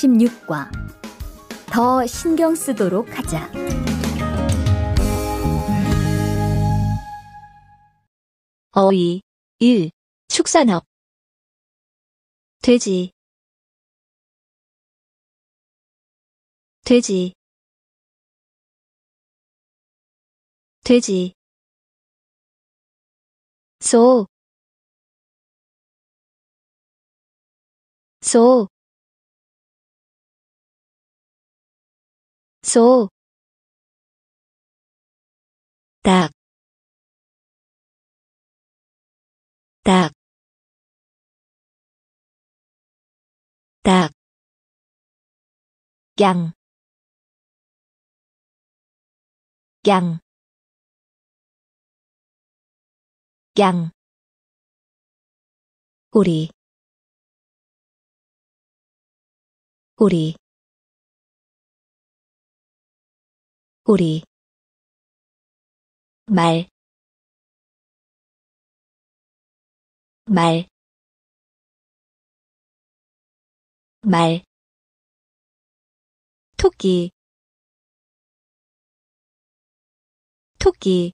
1 6과더 신경 쓰도록 하자. 어휘 1. 축산업 돼지 돼지 돼지 소, 소, 소, 닭, 닭, 닭, 양, 양, 양, 우리, 우리, 우리 말, 말, 말, 토끼, 토끼,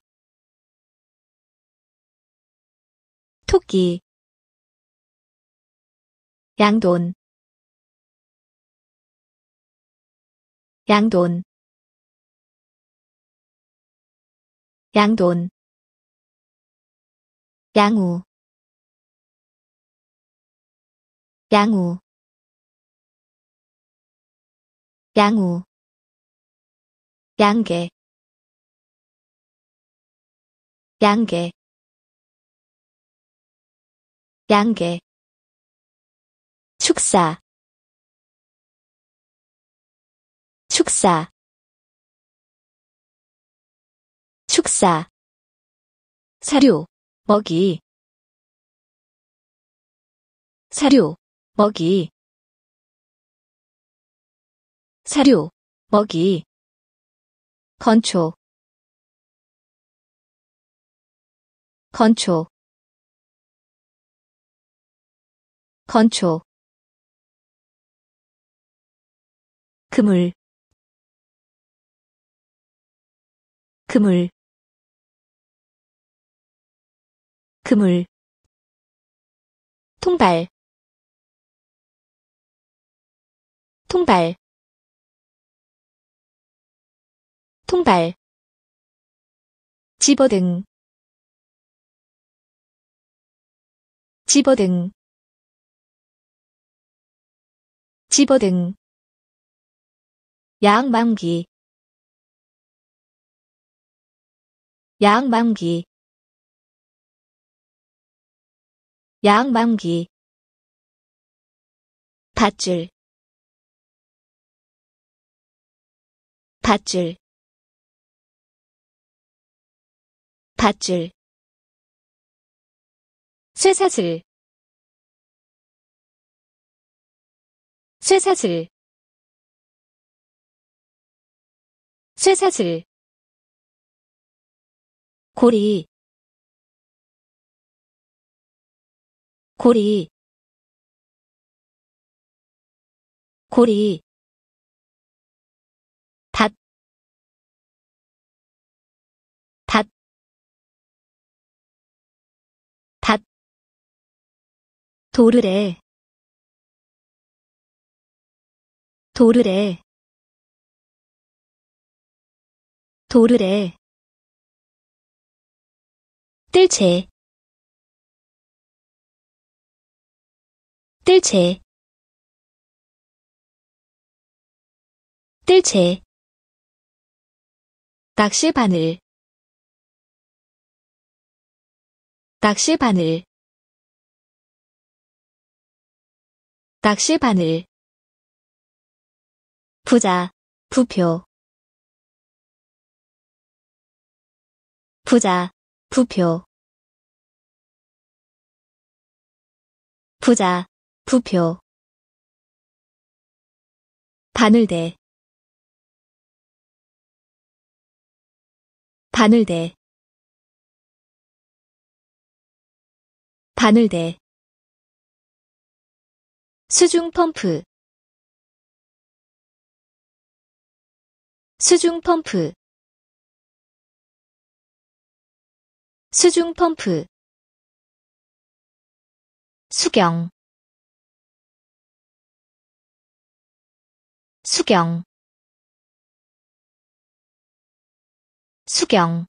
토끼, 양돈, 양돈, 양돈 양우 양우 양우 양계 양계 양계 축사 축사 식사 사료 먹이 사료 먹이 사료 먹이 건초 건초 건초 그물 그물 그물 통발 통발 통발 집어등 집어등 집어등 양만기 양만기 양만기 밧줄 밧줄 밧줄 쇠사슬 쇠사슬 쇠사슬 고리 고리 고리 도르래 도르래 도르래 뜰채 뜰채 뜰채 낚시 바늘 낚시 바늘 낚시 바늘 부자 부표 부자 부표 부자 부표 바늘대 바늘대 바늘대 수중 펌프 수중 펌프 수중 펌프 수경 수경 수경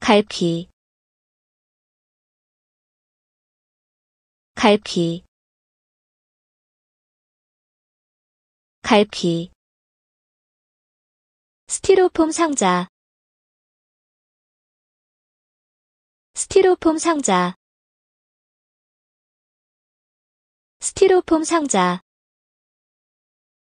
갈퀴 갈퀴 갈퀴 스티로폼 상자 스티로폼 상자 스티로폼 상자